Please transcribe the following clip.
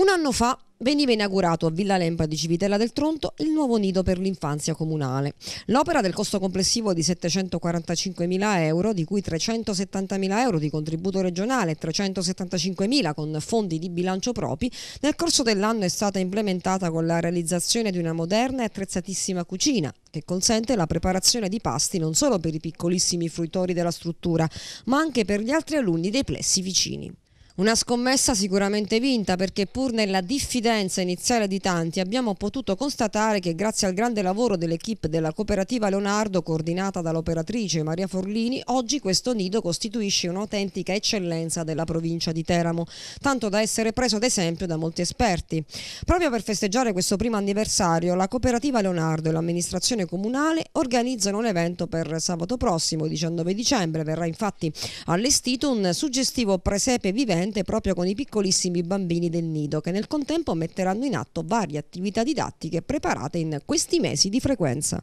Un anno fa veniva inaugurato a Villa Lempa di Civitella del Tronto il nuovo nido per l'infanzia comunale. L'opera del costo complessivo di 745.000 euro, di cui 370.000 euro di contributo regionale e 375.000 con fondi di bilancio propri, nel corso dell'anno è stata implementata con la realizzazione di una moderna e attrezzatissima cucina che consente la preparazione di pasti non solo per i piccolissimi fruitori della struttura, ma anche per gli altri alunni dei plessi vicini. Una scommessa sicuramente vinta perché pur nella diffidenza iniziale di tanti abbiamo potuto constatare che grazie al grande lavoro dell'equipe della cooperativa Leonardo coordinata dall'operatrice Maria Forlini oggi questo nido costituisce un'autentica eccellenza della provincia di Teramo, tanto da essere preso ad esempio da molti esperti. Proprio per festeggiare questo primo anniversario la cooperativa Leonardo e l'amministrazione comunale organizzano un evento per sabato prossimo 19 dicembre. Verrà infatti allestito un suggestivo presepe vivente direttamente proprio con i piccolissimi bambini del nido che nel contempo metteranno in atto varie attività didattiche preparate in questi mesi di frequenza.